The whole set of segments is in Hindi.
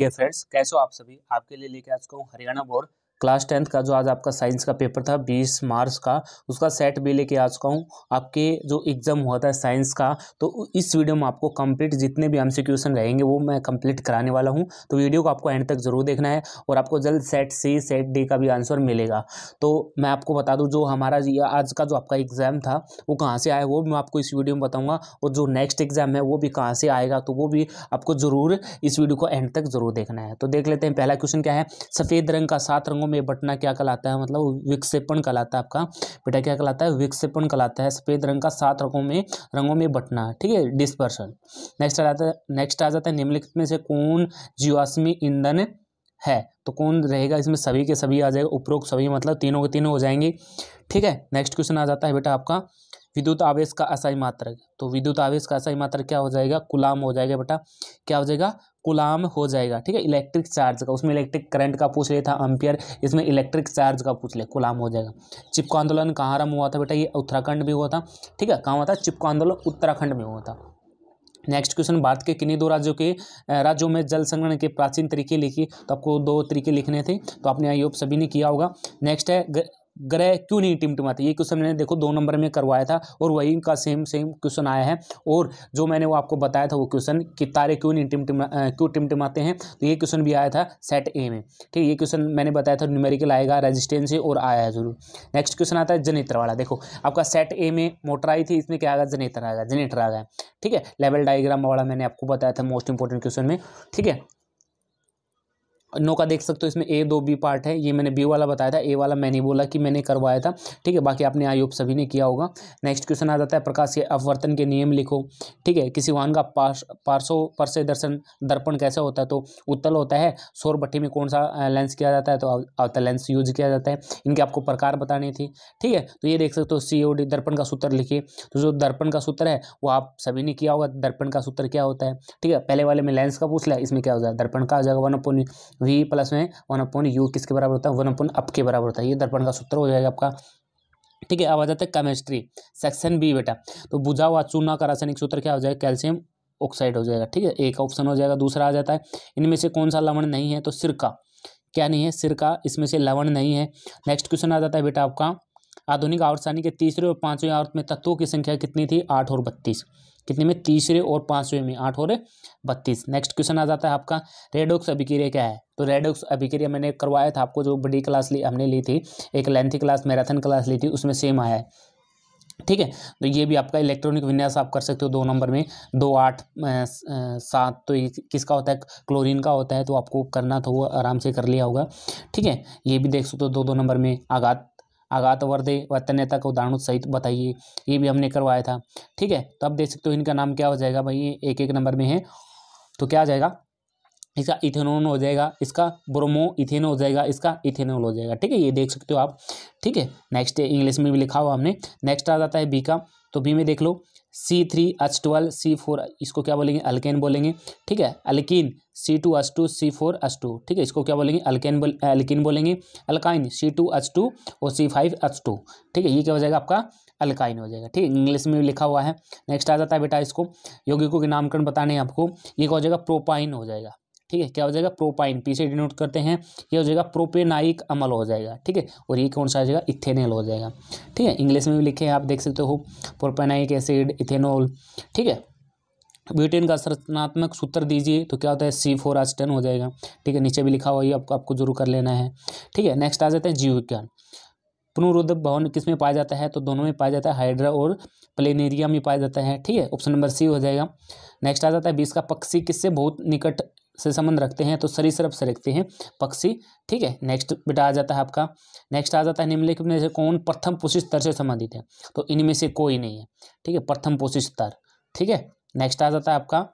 ये फ्रेंड्स कैसे हो आप सभी आपके लिए लेके आज हूँ हरियाणा बोर्ड क्लास टेंथ का जो आज आपका साइंस का पेपर था बीस मार्च का उसका सेट भी लेके आ चुका हूँ आपके जो एग्ज़ाम हुआ था साइंस का तो इस वीडियो में आपको कंप्लीट जितने भी क्वेश्चन रहेंगे वो मैं कंप्लीट कराने वाला हूँ तो वीडियो को आपको एंड तक ज़रूर देखना है और आपको जल्द सेट सी सेट डी का भी आंसर मिलेगा तो मैं आपको बता दूँ जो हमारा आज का जो आपका एग्ज़ाम था वो कहाँ से आया वो मैं आपको इस वीडियो में बताऊँगा और जो नेक्स्ट एग्ज़ाम है वो भी कहाँ से आएगा तो वो भी आपको ज़रूर इस वीडियो को एंड तक ज़रूर देखना है तो देख लेते हैं पहला क्वेश्चन क्या है सफ़ेद रंग का सात रंगों में बटना क्या कहलाता है मतलब विक्षेपण कहलाता है आपका बेटा क्या कहलाता है विक्षेपण कहलाता है सफ़ेद रंग का सात रंगों में रंगों में बटना ठीक है डिस्पर्सन नेक्स्ट आ जाता है नेक्स्ट आ जाता है निम्नलिखित में से कौन जीवाश्मी ईंधन है तो कौन रहेगा इसमें सभी के सभी आ जाएगा उपरोक्त सभी मतलब तीनों के तीनों हो जाएंगे ठीक है नेक्स्ट क्वेश्चन आ जाता है बेटा आपका विद्युत आवेश का असाई मात्रक तो विद्युत आवेश का असाई मात्रक क्या हो जाएगा कुलाम हो जाएगा बेटा क्या हो जाएगा गुलाम हो जाएगा ठीक है इलेक्ट्रिक चार्ज का उसमें इलेक्ट्रिक करंट का पूछ लिया था अम्पियर इसमें इलेक्ट्रिक चार्ज का पूछ लिया गुलाम हो जाएगा चिपको आंदोलन कहाँ आरम्भ हुआ था बेटा ये उत्तराखंड में हुआ था ठीक है कहाँ हुआ था चिपको आंदोलन उत्तराखंड में हुआ था नेक्स्ट क्वेश्चन भारत के किन्हीं दो राज्यों के राज्यों में जल संग्रहण के प्राचीन तरीके लिखिए तो आपको दो तरीके लिखने थे तो आपने आई होप सभी ने किया होगा नेक्स्ट है ग्रह क्यों नहीं टिमटिमाते ये क्वेश्चन मैंने देखो दो नंबर में करवाया था और वही का सेम सेम क्वेश्चन आया है और जो मैंने वो आपको बताया था वो क्वेश्चन कि तारे क्यों नहीं टिमटिमा क्यों टिमटिमाते हैं तो ये क्वेश्चन भी आया था सेट ए में ठीक है ये क्वेश्चन मैंने बताया था न्यूमेरिकल आएगा रेजिस्टेंस है और आया है जरूर नेक्स्ट क्वेश्चन आता है जनेत्र वाला देखो आपका सेट ए में मोटर आई थी इसमें क्या आएगा जनेत्र आएगा जनेटर आ गया ठीक है लेवल डाइग्राम वाला मैंने आपको बताया था मोस्ट इंपॉर्टेंट क्वेश्चन में ठीक है नो का देख सकते हो इसमें ए दो बी पार्ट है ये मैंने बी वाला बताया था ए वाला मैंने बोला कि मैंने करवाया था ठीक है बाकी आपने आयोग सभी ने किया होगा नेक्स्ट क्वेश्चन आ जाता है प्रकाश के अपवर्तन के नियम लिखो ठीक है किसी वाहन का पार्श पार्शो पर से दर्शन दर्पण कैसे होता है तो उत्तल होता है सौर भट्टी में कौन सा लेंस किया जाता है तो अवतल लेंस यूज किया जाता है इनके आपको प्रकार बतानी थी ठीक है तो ये देख सकते हो सी ओ डी दर्पण का सूत्र लिखिए तो जो दर्पण का सूत्र है वो आप सभी ने किया होगा दर्पण का सूत्र क्या होता है ठीक है पहले वाले में लेंस का पूछ लिया इसमें क्या हो जाएगा दर्पण का आ जाएगा वन अपॉन वी प्लस में वन अपॉन यू किसके बराबर होता है वन अपॉन अप के बराबर होता है ये दर्पण का सूत्र हो जाएगा आपका ठीक है अब आ जाता है केमिस्ट्री सेक्शन बी बेटा तो बुझा हुआ चूना का रासायनिक सूत्र क्या हो जाएगा कैल्शियम ऑक्साइड हो जाएगा ठीक है एक ऑप्शन हो जाएगा दूसरा आ जाता है इनमें से कौन सा लवण नहीं है तो सिरका क्या नहीं है सिरका इसमें से लवण नहीं है नेक्स्ट क्वेश्चन आ जाता है बेटा आपका आधुनिक आवर्तसारणी के तीसरे और पाँचवें आवर्त में तत्वों की संख्या कितनी थी आठ और बत्तीस कितने में तीसरे और पाँचवें में आठ और बत्तीस नेक्स्ट क्वेश्चन आ जाता है आपका रेडोक्स अभिक्रिया क्या है तो रेडोक्स अभिक्रिया मैंने करवाया था आपको जो बड़ी क्लास ली हमने ली थी एक लेंथी क्लास मैराथन क्लास ली थी उसमें सेम आया है ठीक है तो ये भी आपका इलेक्ट्रॉनिक विन्यास आप कर सकते हो दो नंबर में दो आठ सात तो ये किसका होता है क्लोरीन का होता है तो आपको करना तो वो आराम से कर लिया होगा ठीक है ये भी देख सकते हो दो दो नंबर में आघात व तन्यता का उदाहरण सहित बताइए ये भी हमने करवाया था ठीक है तो आप देख सकते हो इनका नाम क्या हो जाएगा भाई ये एक एक नंबर में है तो क्या आ जाएगा इसका इथेनोन हो जाएगा इसका ब्रोमो इथेन हो जाएगा इसका इथेनोल हो जाएगा ठीक है ये देख सकते हो आप ठीक है नेक्स्ट इंग्लिश में भी लिखा हुआ हमने नेक्स्ट आ जाता है बी का तो बी में देख लो C three H twelve C four इसको क्या बोलेंगे अल्केन बोलेंगे ठीक है alkene C two H two C four H two ठीक है इसको क्या बोलेंगे अल्केन बोल अल्किन बोलेंगे alkyne C two H two और सी फाइव एच टू ठीक है ये क्या हो जाएगा आपका अल्काइन हो जाएगा ठीक है इंग्लिश में भी लिखा हुआ है नेक्स्ट आ जाता है बेटा इसको यौगिकों के नामकरण बताने हैं आपको ये क्या हो जाएगा प्रोपाइन हो जाएगा ठीक है क्या हो जाएगा प्रोपाइन पी से डिनोट करते हैं ये हो जाएगा प्रोपेनाइक अमल हो जाएगा ठीक है और ये कौन सा हो जाएगा इथेनॉल हो जाएगा ठीक है इंग्लिश में भी लिखे हैं आप देख सकते हो प्रोपेनाइक एसिड इथेनॉल ठीक है ब्यूटेन का संरचनात्मक सूत्र दीजिए तो क्या होता है सी फोर टेन हो जाएगा ठीक है नीचे भी लिखा हुआ ये आपको आपको जरूर कर लेना है ठीक है नेक्स्ट आ जाता है जीव विज्ञान पुनरुद्ध भवन किस में पाया जाता है तो दोनों में पाया जाता है हाइड्रा और प्लेनेरिया में पाया जाता है ठीक है ऑप्शन नंबर सी हो जाएगा नेक्स्ट आ जाता है बीस का पक्षी किससे बहुत निकट से संबंध रखते हैं तो सरफ से रखते हैं पक्षी ठीक है नेक्स्ट बेटा आ जाता है आपका नेक्स्ट आ जाता है निम्नलिखित में से कौन प्रथम पोषित स्तर से संबंधित है तो इनमें से कोई नहीं है ठीक है प्रथम पोषित स्तर ठीक है नेक्स्ट आ जाता है आपका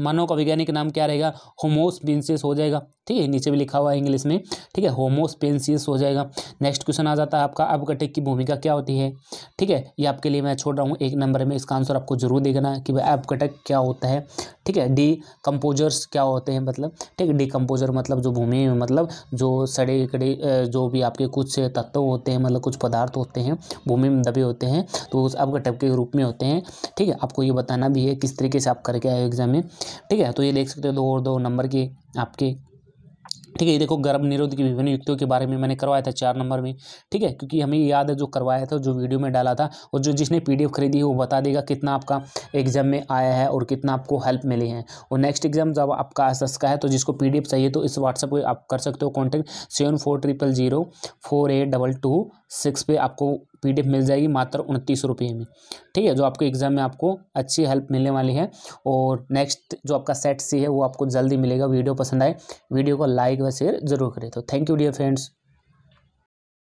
मानव का वैज्ञानिक नाम क्या रहेगा होमोस पेंसियस हो जाएगा ठीक है नीचे भी लिखा हुआ है इंग्लिश में ठीक है होमोस पेंसियस हो जाएगा नेक्स्ट क्वेश्चन आ जाता है आपका अपघटक की भूमिका क्या होती है ठीक है ये आपके लिए मैं छोड़ रहा हूँ एक नंबर में इसका आंसर आपको जरूर देखना है कि अब अपघटक क्या होता है ठीक है डी कंपोजर्स क्या होते हैं मतलब ठीक है डी कंपोजर मतलब जो भूमि में मतलब जो सड़े कड़े जो भी आपके कुछ तत्व होते हैं मतलब कुछ पदार्थ होते हैं भूमि में दबे होते हैं तो उस अब टप के रूप में होते हैं ठीक है आपको ये बताना भी है किस तरीके से आप करके आए एग्जाम में ठीक है तो ये देख सकते हो दो और दो नंबर के आपके ठीक है ये देखो गर्भ निरोध की विभिन्न युक्तियों के बारे में मैंने करवाया था चार नंबर में ठीक है क्योंकि हमें याद है जो करवाया था जो वीडियो में डाला था और जो जिसने पीडीएफ खरीदी है वो बता देगा कितना आपका एग्जाम में आया है और कितना आपको हेल्प मिली है और नेक्स्ट एग्जाम जब आपका एस का है तो जिसको पी चाहिए तो इस व्हाट्सअप पर आप कर सकते हो contact seven four triple zero four eight double two six पे आपको पीडीएफ मिल जाएगी मात्र उनतीस रुपये में ठीक है जो आपके एग्ज़ाम में आपको अच्छी हेल्प मिलने वाली है और नेक्स्ट जो आपका सेट सी है वो आपको जल्दी मिलेगा वीडियो पसंद आए वीडियो को लाइक व शेयर जरूर करें तो थैंक यू डियर फ्रेंड्स